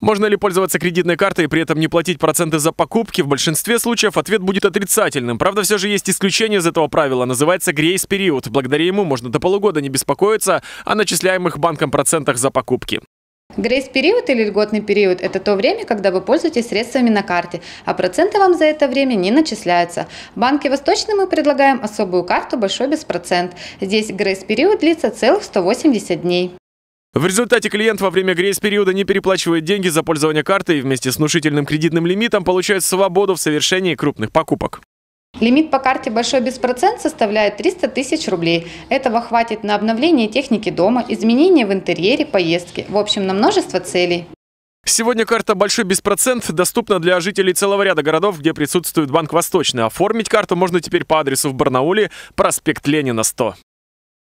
Можно ли пользоваться кредитной картой и при этом не платить проценты за покупки? В большинстве случаев ответ будет отрицательным. Правда, все же есть исключение из этого правила. Называется грейс-период. Благодаря ему можно до полугода не беспокоиться о начисляемых банком процентах за покупки. Грейс-период или льготный период – это то время, когда вы пользуетесь средствами на карте, а проценты вам за это время не начисляются. В Банке Восточный мы предлагаем особую карту «Большой беспроцент». Здесь грейс-период длится целых 180 дней. В результате клиент во время грейс-периода не переплачивает деньги за пользование картой и вместе с внушительным кредитным лимитом получает свободу в совершении крупных покупок. Лимит по карте «Большой беспроцент» составляет 300 тысяч рублей. Этого хватит на обновление техники дома, изменения в интерьере, поездки. В общем, на множество целей. Сегодня карта «Большой беспроцент» доступна для жителей целого ряда городов, где присутствует Банк Восточный. Оформить карту можно теперь по адресу в Барнауле, проспект Ленина, 100.